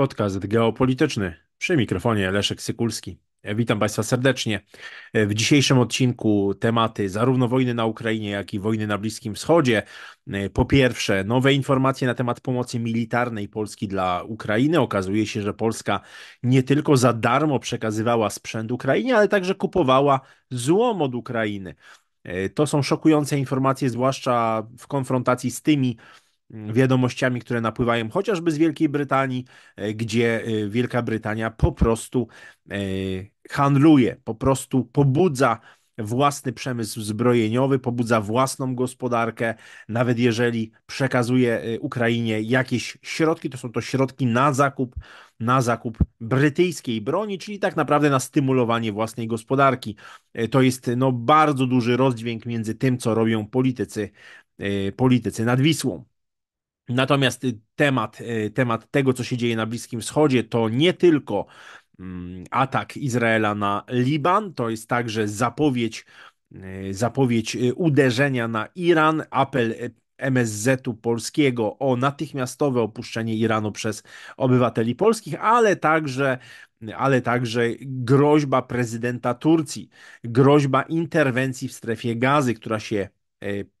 Podcast geopolityczny przy mikrofonie Leszek Sykulski. E, witam Państwa serdecznie. E, w dzisiejszym odcinku tematy zarówno wojny na Ukrainie, jak i wojny na Bliskim Wschodzie. E, po pierwsze, nowe informacje na temat pomocy militarnej Polski dla Ukrainy. Okazuje się, że Polska nie tylko za darmo przekazywała sprzęt Ukrainie, ale także kupowała złom od Ukrainy. To są szokujące informacje, zwłaszcza w konfrontacji z tymi Mm, wiadomościami, które napływają chociażby z Wielkiej Brytanii, e, gdzie e, Wielka Brytania po prostu e, handluje, po prostu pobudza własny przemysł zbrojeniowy, pobudza własną gospodarkę, nawet jeżeli przekazuje Ukrainie jakieś środki, to są to środki na zakup, na zakup brytyjskiej broni, czyli tak naprawdę na stymulowanie własnej gospodarki. To jest no, bardzo duży rozdźwięk między tym, co robią politycy, politycy nad Wisłą. Natomiast y, temat, y, temat tego, co się dzieje na Bliskim Wschodzie, to nie tylko mm, atak Izraela na Liban, to jest także zapowiedź, y, zapowiedź uderzenia na Iran, apel MSZ-u polskiego o natychmiastowe opuszczenie Iranu przez obywateli polskich, ale także, ale także groźba prezydenta Turcji, groźba interwencji w strefie gazy, która się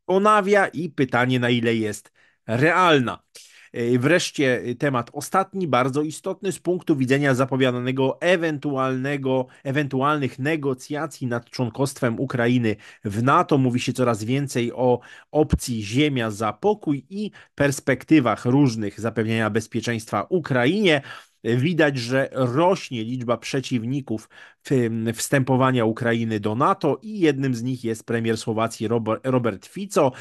ponawia i pytanie, na ile jest realna. E, wreszcie e, temat ostatni, bardzo istotny z punktu widzenia zapowiadanego ewentualnego, ewentualnych negocjacji nad członkostwem Ukrainy w NATO. Mówi się coraz więcej o opcji ziemia za pokój i perspektywach różnych zapewnienia bezpieczeństwa Ukrainie. Widać, że rośnie liczba przeciwników wstępowania Ukrainy do NATO i jednym z nich jest premier Słowacji Robert Fico.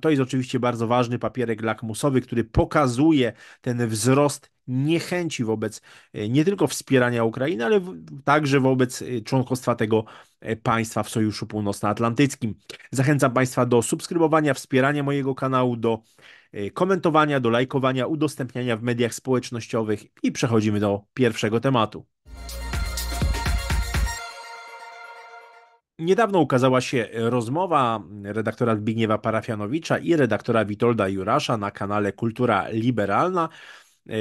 To jest oczywiście bardzo ważny papierek lakmusowy, który pokazuje ten wzrost niechęci wobec e, nie tylko wspierania Ukrainy, ale także wobec e, członkostwa tego e, państwa w Sojuszu Północnoatlantyckim. Zachęcam Państwa do subskrybowania, wspierania mojego kanału, do E, komentowania, do lajkowania, udostępniania w mediach społecznościowych i przechodzimy do pierwszego tematu. Niedawno ukazała się rozmowa redaktora Zbigniewa Parafianowicza i redaktora Witolda Jurasza na kanale Kultura Liberalna, e,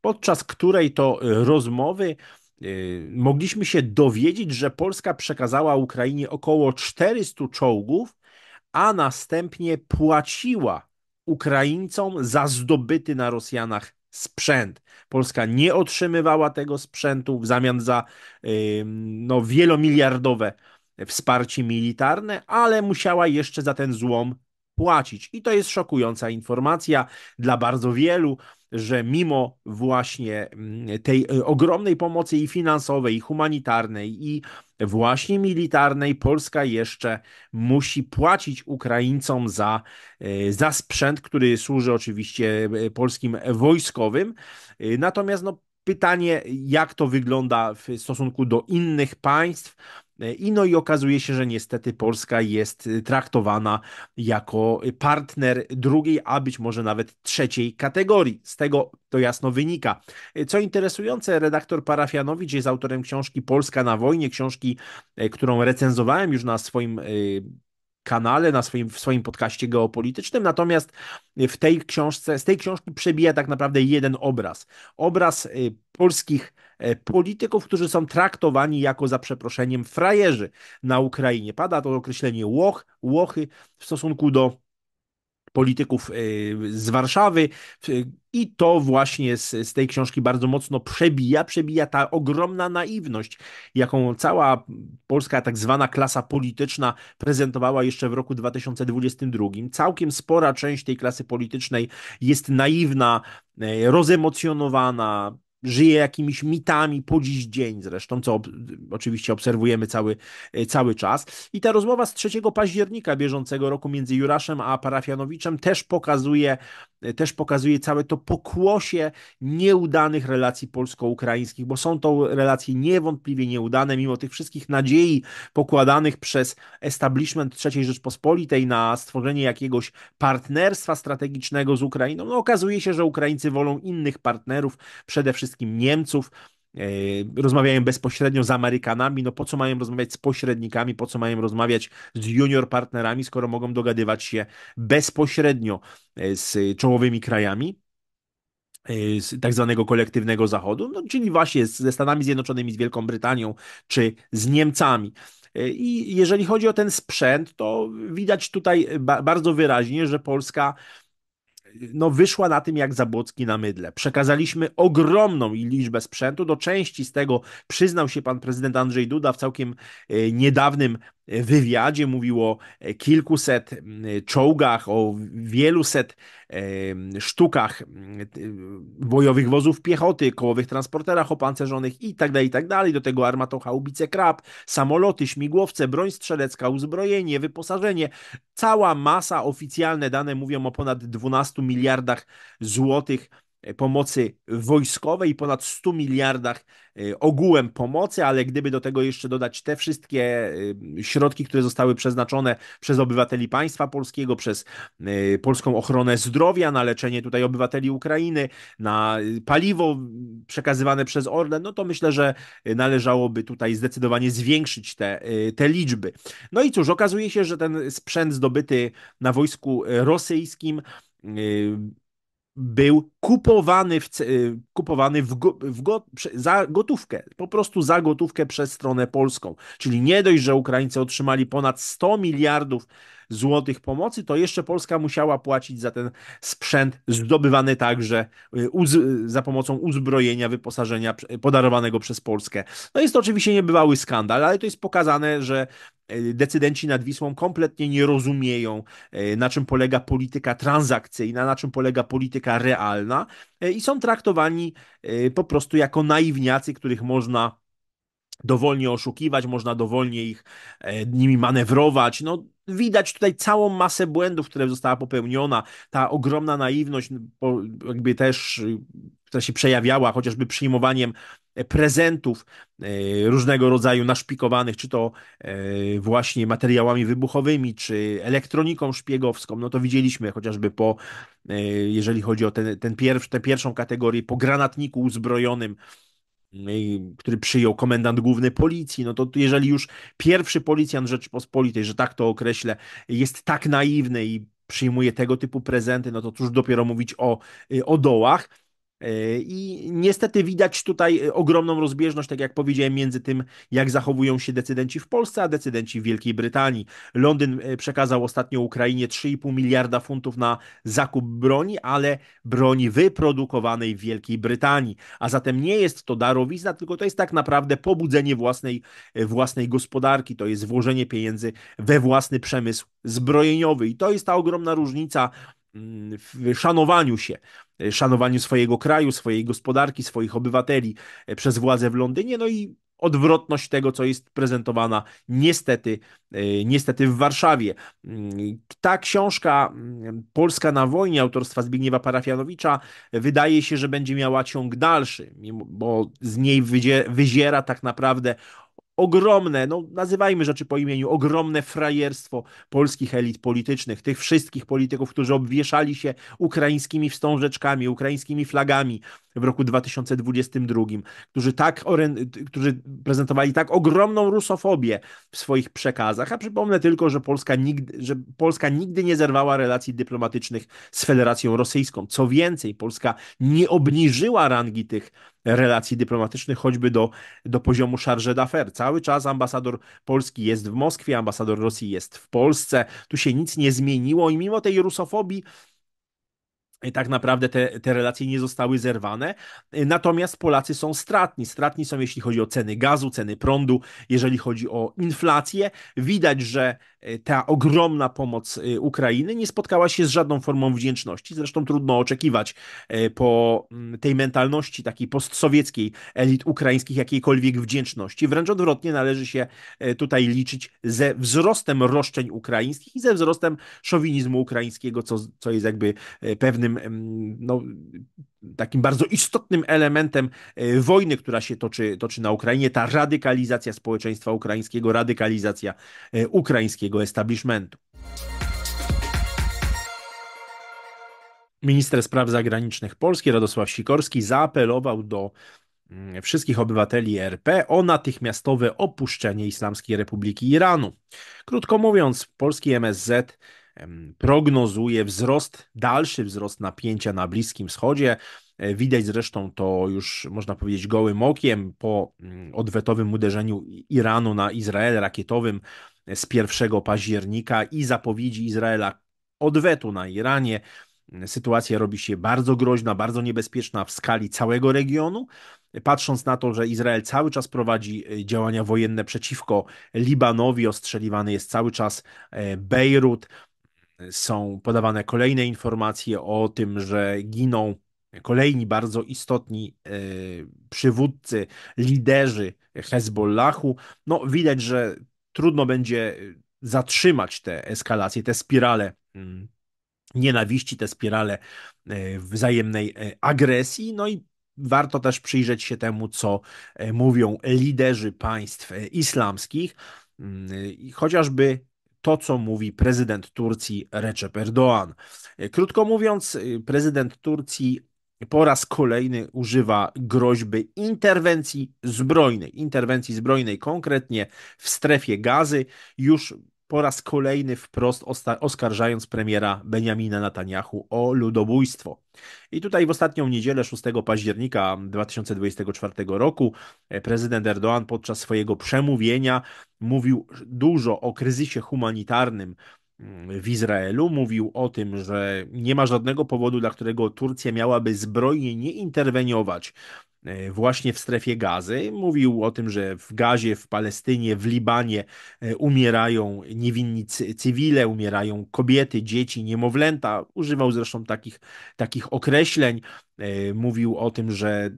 podczas której to rozmowy e, mogliśmy się dowiedzieć, że Polska przekazała Ukrainie około 400 czołgów, a następnie płaciła Ukraińcom za zdobyty na Rosjanach sprzęt. Polska nie otrzymywała tego sprzętu w zamian za no, wielomiliardowe wsparcie militarne, ale musiała jeszcze za ten złom płacić. I to jest szokująca informacja dla bardzo wielu, że mimo właśnie mm, tej y, ogromnej pomocy i finansowej, i humanitarnej, i właśnie militarnej, Polska jeszcze musi płacić Ukraińcom za, y, za sprzęt, który służy oczywiście y, polskim wojskowym. Natomiast no, Pytanie, jak to wygląda w stosunku do innych państw. E, I no i okazuje się, że niestety Polska jest y, traktowana jako partner drugiej, a być może nawet trzeciej kategorii. Z tego to jasno wynika. E, co interesujące, redaktor Parafianowicz jest autorem książki Polska na wojnie, książki, e, którą recenzowałem już na swoim y, kanale, na swoim, w swoim podcaście geopolitycznym. Natomiast w tej książce, z tej książki przebija tak naprawdę jeden obraz. Obraz y, polskich y, polityków, którzy są traktowani jako za przeproszeniem frajerzy na Ukrainie. Pada to określenie Łoch, Łochy w stosunku do polityków y, z Warszawy i to właśnie z, z tej książki bardzo mocno przebija, przebija ta ogromna naiwność, jaką cała polska tak zwana klasa polityczna prezentowała jeszcze w roku 2022. Całkiem spora część tej klasy politycznej jest naiwna, e, rozemocjonowana, żyje jakimiś mitami po dziś dzień zresztą, co ob oczywiście obserwujemy cały, e, cały czas. I ta rozmowa z 3 października bieżącego roku między Juraszem a Parafianowiczem też pokazuje, e, też pokazuje całe to pokłosie nieudanych relacji polsko-ukraińskich, bo są to relacje niewątpliwie nieudane, mimo tych wszystkich nadziei pokładanych przez establishment III Rzeczpospolitej na stworzenie jakiegoś partnerstwa strategicznego z Ukrainą. No, okazuje się, że Ukraińcy wolą innych partnerów, przede wszystkim wszystkim Niemców, e, rozmawiają bezpośrednio z Amerykanami, no po co mają rozmawiać z pośrednikami, po co mają rozmawiać z junior partnerami, skoro mogą dogadywać się bezpośrednio e, z czołowymi krajami e, z tak zwanego kolektywnego Zachodu, no, czyli właśnie ze Stanami Zjednoczonymi, z Wielką Brytanią czy z Niemcami. I jeżeli chodzi o ten sprzęt, to widać tutaj bardzo wyraźnie, że Polska no, wyszła na tym jak Zabłocki na mydle. Przekazaliśmy ogromną liczbę sprzętu. Do części z tego przyznał się pan prezydent Andrzej Duda w całkiem e, niedawnym E, wywiadzie mówił o e, kilkuset czołgach, o wieluset e, sztukach bojowych wozów piechoty, kołowych transporterach opancerzonych itd., tak itd. Tak Do tego armatochaubice krab, samoloty, śmigłowce, broń strzelecka, uzbrojenie, wyposażenie. Cała masa, oficjalne dane mówią o ponad 12 miliardach złotych pomocy wojskowej i ponad 100 miliardach e, ogółem pomocy, ale gdyby do tego jeszcze dodać te wszystkie e, środki, które zostały przeznaczone przez obywateli państwa polskiego, przez e, polską ochronę zdrowia, na leczenie tutaj obywateli Ukrainy, na paliwo przekazywane przez Orlen, no to myślę, że należałoby tutaj zdecydowanie zwiększyć te, te liczby. No i cóż, okazuje się, że ten sprzęt zdobyty na wojsku rosyjskim był kupowany, w, y, kupowany w, w go, za gotówkę, po prostu za gotówkę przez stronę polską. Czyli nie dość, że Ukraińcy otrzymali ponad 100 miliardów złotych pomocy, to jeszcze Polska musiała płacić za ten sprzęt zdobywany także y, y, za pomocą uzbrojenia, wyposażenia podarowanego przez Polskę. No jest to oczywiście niebywały skandal, ale to jest pokazane, że y, decydenci nad Wisłą kompletnie nie rozumieją, na czym polega polityka transakcyjna, na czym polega polityka realna i są traktowani po prostu jako naiwniacy, których można dowolnie oszukiwać, można dowolnie ich e, nimi manewrować. No, widać tutaj całą masę błędów, które została popełniona, ta ogromna naiwność, jakby też, y, która się przejawiała chociażby przyjmowaniem e, prezentów e, różnego rodzaju naszpikowanych, czy to właśnie materiałami wybuchowymi, czy elektroniką szpiegowską. No to widzieliśmy chociażby po, jeżeli chodzi o ten, ten pierwszy, tę pierwszą kategorię, po granatniku uzbrojonym no który przyjął komendant główny policji, no to jeżeli już pierwszy policjant Rzeczypospolitej, że tak to określę, jest tak naiwny i przyjmuje tego typu prezenty, no to cóż dopiero mówić o, y, o dołach. E, I niestety widać tutaj e, ogromną rozbieżność, tak jak powiedziałem, między tym, jak zachowują się decydenci w Polsce, a decydenci w Wielkiej Brytanii. Londyn e, przekazał ostatnio Ukrainie 3,5 miliarda funtów na zakup broni, ale broni wyprodukowanej w Wielkiej Brytanii. A zatem nie jest to darowizna, tylko to jest tak naprawdę pobudzenie własnej, własnej gospodarki, to jest włożenie pieniędzy we własny przemysł zbrojeniowy. I to jest ta ogromna różnica w szanowaniu się, szanowaniu swojego kraju, swojej gospodarki, swoich obywateli e, przez władze w Londynie, no i odwrotność tego, co jest prezentowana niestety, e, niestety w Warszawie. Mm, ta książka mm, Polska na wojnie autorstwa Zbigniewa Parafianowicza e, wydaje się, że będzie miała ciąg dalszy, bo z niej wyziera tak naprawdę ogromne, no nazywajmy rzeczy po imieniu, ogromne frajerstwo polskich elit politycznych, tych wszystkich polityków, którzy obwieszali się ukraińskimi wstążeczkami, ukraińskimi flagami, w roku 2022, którzy, tak, którzy prezentowali tak ogromną rusofobię w swoich przekazach, a przypomnę tylko, że Polska, nigdy, że Polska nigdy nie zerwała relacji dyplomatycznych z Federacją Rosyjską. Co więcej, Polska nie obniżyła rangi tych relacji dyplomatycznych, choćby do, do poziomu charge d'affaires. Cały czas ambasador Polski jest w Moskwie, ambasador Rosji jest w Polsce. Tu się nic nie zmieniło i mimo tej rusofobii tak naprawdę te, te relacje nie zostały zerwane. Natomiast Polacy są stratni. Stratni są, jeśli chodzi o ceny gazu, ceny prądu, jeżeli chodzi o inflację. Widać, że e, ta ogromna pomoc e, Ukrainy nie spotkała się z żadną formą wdzięczności. Zresztą trudno oczekiwać e, po mm, tej mentalności takiej postsowieckiej elit ukraińskich jakiejkolwiek wdzięczności. Wręcz odwrotnie należy się tutaj liczyć ze wzrostem roszczeń ukraińskich i ze wzrostem szowinizmu ukraińskiego, co, co jest jakby pewnym pewnym no, takim bardzo istotnym elementem e, wojny, która się toczy, toczy na Ukrainie, ta radykalizacja społeczeństwa ukraińskiego, radykalizacja e, ukraińskiego establishmentu. Minister Spraw Zagranicznych Polski Radosław Sikorski zaapelował do mm, wszystkich obywateli RP o natychmiastowe opuszczenie Islamskiej Republiki Iranu. Krótko mówiąc, polski MSZ prognozuje wzrost, dalszy wzrost napięcia na Bliskim Wschodzie. E, widać zresztą to już można powiedzieć gołym okiem po mm, odwetowym uderzeniu Iranu na Izrael rakietowym e, z 1 października i zapowiedzi Izraela odwetu na Iranie. E, sytuacja robi się bardzo groźna, bardzo niebezpieczna w skali całego regionu. Patrząc na to, że Izrael cały czas prowadzi działania wojenne przeciwko Libanowi, ostrzeliwany jest cały czas Bejrut, są podawane kolejne informacje o tym, że giną kolejni bardzo istotni e, przywódcy, liderzy Hezbollahu. No, widać, że trudno będzie e, zatrzymać te eskalacje, te spirale mm, nienawiści, te spirale e, wzajemnej agresji. No i warto też przyjrzeć się temu, co mówią liderzy państw islamskich. Mm, chociażby to, co mówi prezydent Turcji Recep Erdoğan. Krótko mówiąc, y, prezydent Turcji po raz kolejny używa groźby interwencji zbrojnej, interwencji zbrojnej konkretnie w strefie gazy. Już po raz kolejny wprost oskarżając premiera Benjamina Netanyahu o ludobójstwo. I tutaj w ostatnią niedzielę 6 października 2024 roku e, prezydent Erdoğan podczas swojego przemówienia mówił dużo o kryzysie humanitarnym, Mm, w Izraelu mówił o tym, że nie ma żadnego powodu, dla którego Turcja miałaby zbrojnie nie interweniować e, właśnie w strefie gazy. Mówił o tym, że w Gazie, w Palestynie, w Libanie e, umierają niewinni cywile, umierają kobiety, dzieci, niemowlęta. Używał zresztą takich, takich określeń. E, mówił o tym, że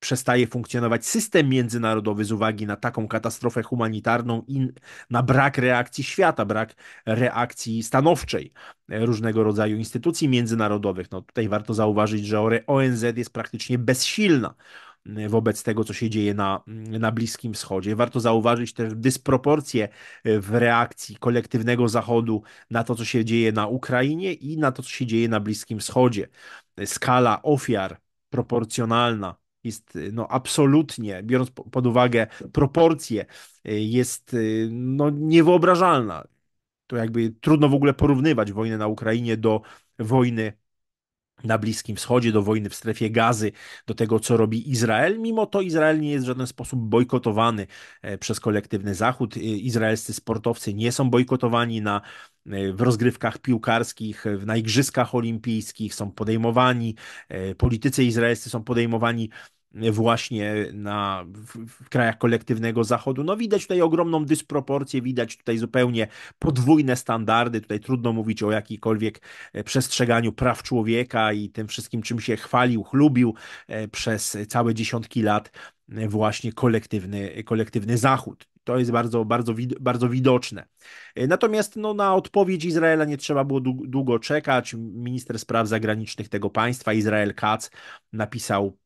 przestaje funkcjonować system międzynarodowy z uwagi na taką katastrofę humanitarną i na brak reakcji świata, brak reakcji stanowczej e, różnego rodzaju instytucji międzynarodowych. No, tutaj warto zauważyć, że ONZ e, jest praktycznie bezsilna e, wobec tego, co się dzieje na, mm, na Bliskim Wschodzie. Warto zauważyć też dysproporcje w reakcji kolektywnego Zachodu na to, co się dzieje na Ukrainie i na to, co się dzieje na Bliskim Wschodzie. Skala ofiar proporcjonalna jest y, no, absolutnie, biorąc pod uwagę proporcje, y, jest y, no, niewyobrażalna. To jakby trudno w ogóle porównywać wojnę na Ukrainie do wojny na Bliskim Wschodzie, do wojny w strefie gazy, do tego, co robi Izrael. Mimo to Izrael nie jest w żaden sposób bojkotowany e, przez kolektywny Zachód. Izraelscy sportowcy nie są bojkotowani na, e, w rozgrywkach piłkarskich, na Igrzyskach Olimpijskich, są podejmowani, e, politycy izraelscy są podejmowani właśnie na, w, w, krajach kolektywnego zachodu. No widać tutaj ogromną dysproporcję, widać tutaj zupełnie podwójne standardy, tutaj trudno mówić o jakikolwiek e, przestrzeganiu praw człowieka i tym wszystkim, czym się chwalił, chlubił e, przez całe dziesiątki lat e, właśnie kolektywny, kolektywny Zachód. To jest bardzo, bardzo, bardzo widoczne. Natomiast no, na odpowiedź Izraela nie trzeba było długo czekać. Minister spraw zagranicznych tego państwa, Izrael Katz, napisał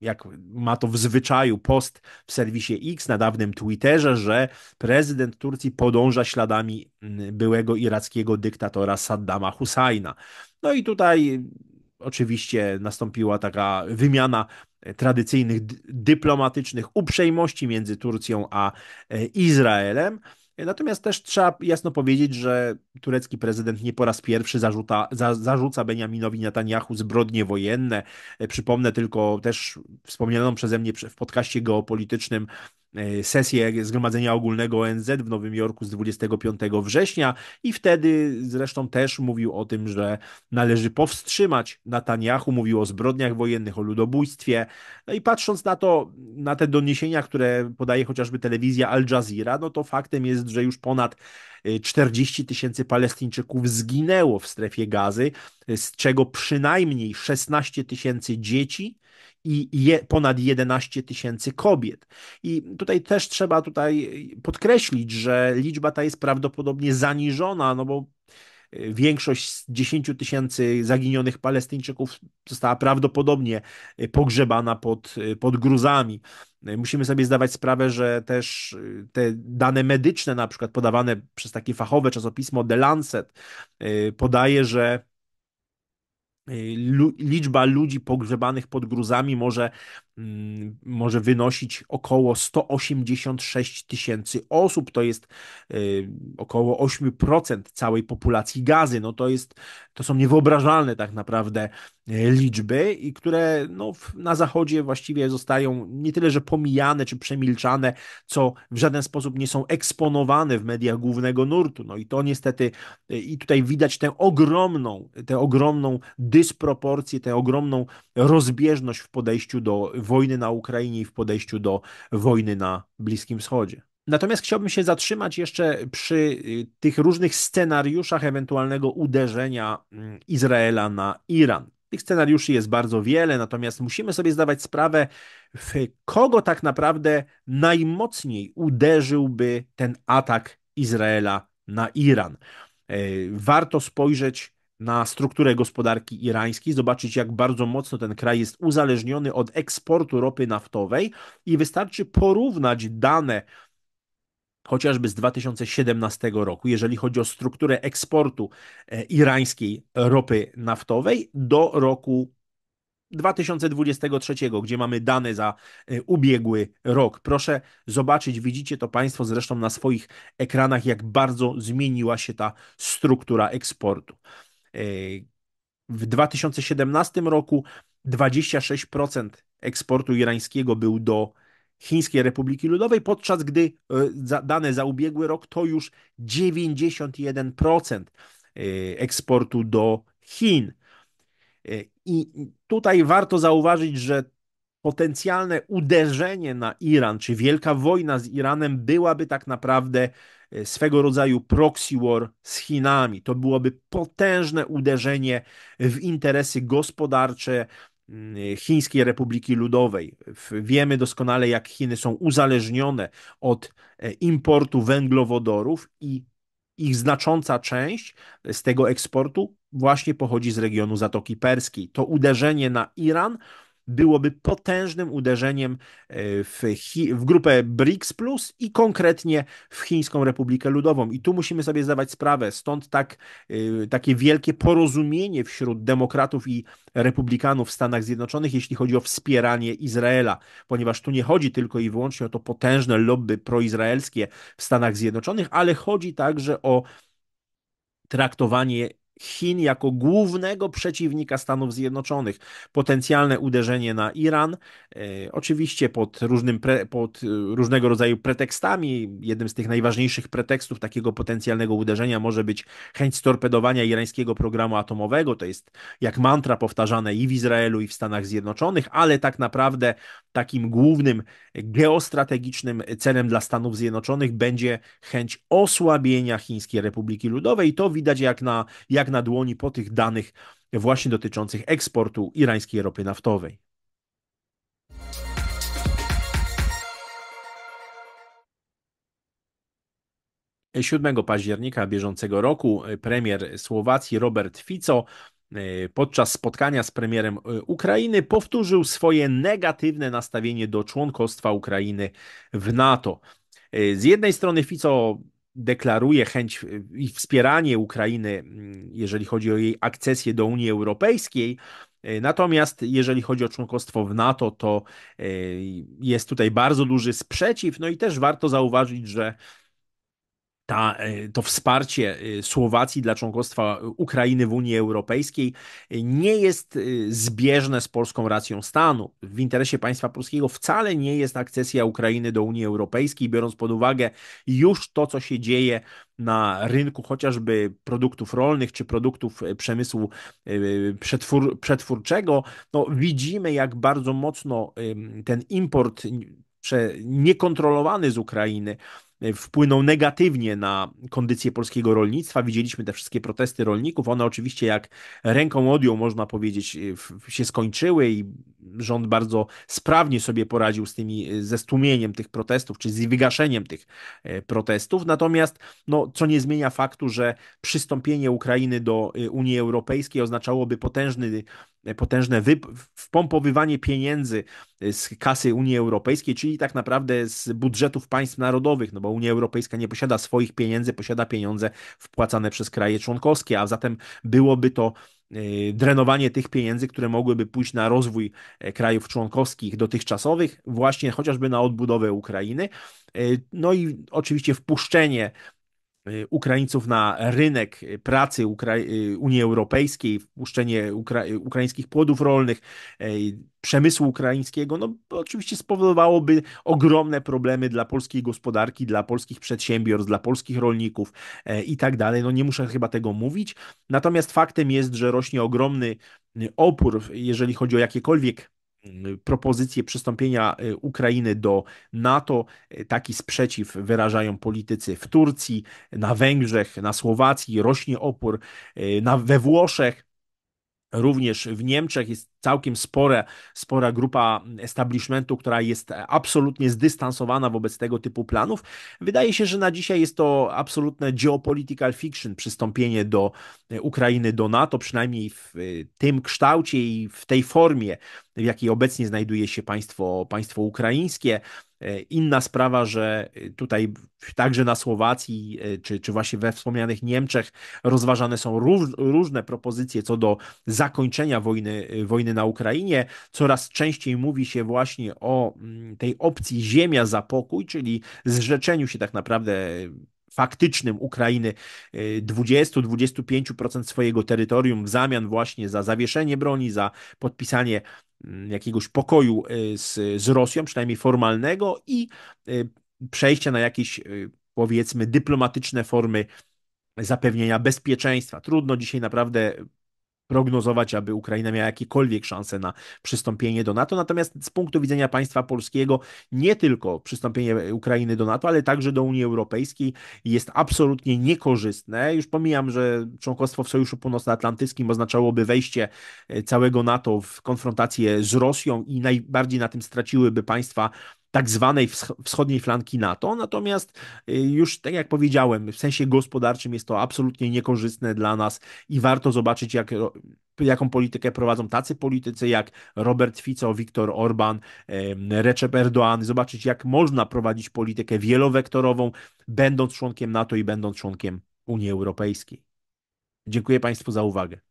jak ma to w zwyczaju post w serwisie X na dawnym Twitterze, że prezydent Turcji podąża śladami mm, byłego irackiego dyktatora Saddama Husajna. No i tutaj mm, oczywiście nastąpiła taka wymiana e, tradycyjnych dyplomatycznych uprzejmości między Turcją a e, Izraelem. Natomiast też trzeba jasno powiedzieć, że turecki prezydent nie po raz pierwszy zarzuta, za, zarzuca Benjaminowi Netanyahu zbrodnie wojenne. E, przypomnę tylko też wspomnianą przeze mnie w podcaście geopolitycznym E, sesję Zgromadzenia Ogólnego ONZ w Nowym Jorku z 25 września i wtedy zresztą też mówił o tym, że należy powstrzymać Netanyahu, mówił o zbrodniach wojennych, o ludobójstwie. No i patrząc na to, na te doniesienia, które podaje chociażby telewizja Al Jazeera, no to faktem jest, że już ponad 40 e, tysięcy Palestyńczyków zginęło w strefie gazy, e, z czego przynajmniej 16 tysięcy dzieci, i je, ponad 11 tysięcy kobiet. I tutaj też trzeba tutaj podkreślić, że liczba ta jest prawdopodobnie zaniżona, no bo y, większość z 10 tysięcy zaginionych Palestyńczyków została prawdopodobnie y, pogrzebana pod, y, pod gruzami. Musimy sobie zdawać sprawę, że też te dane medyczne, na przykład podawane przez takie fachowe czasopismo The Lancet, podaje, że Y, liczba ludzi pogrzebanych pod gruzami może, mm, może wynosić około 186 tysięcy osób. To jest y, około 8% całej populacji gazy. No to, jest, to są niewyobrażalne tak naprawdę y, liczby, i które no, na Zachodzie właściwie zostają nie tyle, że pomijane czy przemilczane, co w żaden sposób nie są eksponowane w mediach głównego nurtu. No i to niestety, i tutaj widać tę ogromną, tę ogromną dysproporcję, tę ogromną rozbieżność w podejściu do wojny na Ukrainie i w podejściu do wojny na Bliskim Wschodzie. Natomiast chciałbym się zatrzymać jeszcze przy y, tych różnych scenariuszach ewentualnego uderzenia mm, Izraela na Iran. Tych scenariuszy jest bardzo wiele, natomiast musimy sobie zdawać sprawę, w kogo tak naprawdę najmocniej uderzyłby ten atak Izraela na Iran. E, warto spojrzeć na strukturę gospodarki irańskiej, zobaczyć jak bardzo mocno ten kraj jest uzależniony od eksportu ropy naftowej i wystarczy porównać dane chociażby z 2017 roku, jeżeli chodzi o strukturę eksportu e, irańskiej ropy naftowej do roku 2023, gdzie mamy dane za e, ubiegły rok. Proszę zobaczyć, widzicie to Państwo zresztą na swoich ekranach, jak bardzo zmieniła się ta struktura eksportu. E, w 2017 roku 26% eksportu irańskiego był do Chińskiej Republiki Ludowej, podczas gdy e, dane za ubiegły rok to już 91% e, eksportu do Chin. I tutaj warto zauważyć, że potencjalne uderzenie na Iran, czy wielka wojna z Iranem byłaby tak naprawdę E, swego rodzaju proxy war z Chinami. To byłoby potężne uderzenie w interesy gospodarcze mm, e, Chińskiej Republiki Ludowej. Wiemy doskonale, jak Chiny są uzależnione od e, importu węglowodorów i ich znacząca część z tego eksportu właśnie pochodzi z regionu Zatoki Perskiej. To uderzenie na Iran byłoby potężnym uderzeniem e, w, Chi w grupę BRICS Plus i konkretnie w Chińską Republikę Ludową. I tu musimy sobie zdawać sprawę, stąd tak, e, takie wielkie porozumienie wśród demokratów i republikanów w Stanach Zjednoczonych, jeśli chodzi o wspieranie Izraela, ponieważ tu nie chodzi tylko i wyłącznie o to potężne lobby proizraelskie w Stanach Zjednoczonych, ale chodzi także o traktowanie Chin jako głównego przeciwnika Stanów Zjednoczonych. Potencjalne uderzenie na Iran, e, oczywiście pod, różnym pre, pod e, różnego rodzaju pretekstami. Jednym z tych najważniejszych pretekstów takiego potencjalnego uderzenia może być chęć storpedowania irańskiego programu atomowego. To jest jak mantra powtarzane i w Izraelu, i w Stanach Zjednoczonych, ale tak naprawdę takim głównym geostrategicznym celem dla Stanów Zjednoczonych będzie chęć osłabienia Chińskiej Republiki Ludowej. I to widać jak na, jak na dłoni po tych danych właśnie dotyczących eksportu irańskiej ropy naftowej. Siódmego października bieżącego roku premier Słowacji Robert Fico e, podczas spotkania z premierem e, Ukrainy powtórzył swoje negatywne nastawienie do członkostwa Ukrainy w NATO. E, z jednej strony Fico deklaruje chęć y, i wspieranie Ukrainy, mm, jeżeli chodzi o jej akcesję do Unii Europejskiej. Y, natomiast jeżeli chodzi o członkostwo w NATO, to y, jest tutaj bardzo duży sprzeciw. No i też warto zauważyć, że ta, e, to wsparcie e, Słowacji dla członkostwa Ukrainy w Unii Europejskiej e, nie jest zbieżne z polską racją stanu. W interesie państwa polskiego wcale nie jest akcesja Ukrainy do Unii Europejskiej, biorąc pod uwagę już to, co się dzieje na rynku chociażby produktów rolnych czy produktów przemysłu przetwór, przetwórczego. No, widzimy, jak bardzo mocno ten import niekontrolowany z Ukrainy E, wpłyną negatywnie na kondycję polskiego rolnictwa. Widzieliśmy te wszystkie protesty rolników. One oczywiście jak ręką odjął, można powiedzieć, e, się skończyły i rząd bardzo sprawnie sobie poradził z tymi, e, ze stłumieniem tych protestów, czy z wygaszeniem tych protestów. Natomiast, no, co nie zmienia faktu, że przystąpienie Ukrainy do Unii Europejskiej oznaczałoby potężny E, potężne wpompowywanie pieniędzy e, z kasy Unii Europejskiej, czyli tak naprawdę z budżetów państw narodowych, no bo Unia Europejska nie posiada swoich pieniędzy, posiada pieniądze wpłacane przez kraje członkowskie, a zatem byłoby to e, drenowanie tych pieniędzy, które mogłyby pójść na rozwój krajów członkowskich dotychczasowych, właśnie chociażby na odbudowę Ukrainy. No i oczywiście wpuszczenie Y, Ukraińców na rynek y, pracy Ukra y, Unii Europejskiej, wpuszczenie Ukra ukraińskich płodów rolnych, przemysłu ukraińskiego, no oczywiście spowodowałoby ogromne problemy dla polskiej gospodarki, dla polskich przedsiębiorstw, dla polskich rolników i tak dalej. No nie muszę chyba tego mówić. Natomiast faktem jest, że rośnie ogromny opór, jeżeli chodzi o jakiekolwiek Y, propozycję przystąpienia y, Ukrainy do NATO. Y, taki sprzeciw wyrażają politycy w Turcji, na Węgrzech, na Słowacji, rośnie opór na, we Włoszech. Również w Niemczech jest całkiem spore, spora grupa establishmentu, która jest absolutnie zdystansowana wobec tego typu planów. Wydaje się, że na dzisiaj jest to absolutne geopolitical fiction, przystąpienie do Ukrainy do NATO, przynajmniej w tym kształcie i w tej formie, w jakiej obecnie znajduje się państwo, państwo ukraińskie. E, inna sprawa, że e, tutaj także na Słowacji, e, czy, czy właśnie we wspomnianych Niemczech rozważane są róż, różne propozycje co do zakończenia wojny, wojny na Ukrainie. Coraz częściej mówi się właśnie o mm, tej opcji ziemia za pokój, czyli zrzeczeniu się tak naprawdę faktycznym Ukrainy 20-25% e, swojego terytorium w zamian właśnie za zawieszenie broni, za podpisanie mm, jakiegoś pokoju e, z, z Rosją, przynajmniej formalnego, i e, przejścia na jakieś powiedzmy dyplomatyczne formy zapewnienia bezpieczeństwa. Trudno dzisiaj naprawdę prognozować, aby Ukraina miała jakiekolwiek szanse na przystąpienie do NATO. Natomiast z punktu widzenia państwa polskiego, nie tylko przystąpienie Ukrainy do NATO, ale także do Unii Europejskiej jest absolutnie niekorzystne. Już pomijam, że członkostwo w Sojuszu Północnoatlantyckim oznaczałoby wejście e, całego NATO w konfrontację z Rosją i najbardziej na tym straciłyby państwa tak zwanej wschodniej flanki NATO. Natomiast y, już tak jak powiedziałem, w sensie gospodarczym jest to absolutnie niekorzystne dla nas i warto zobaczyć, jak jaką politykę prowadzą tacy politycy jak Robert Fico, Viktor Orban, Recep Erdoğan, zobaczyć jak można prowadzić politykę wielowektorową, będąc członkiem NATO i będąc członkiem Unii Europejskiej. Dziękuję Państwu za uwagę.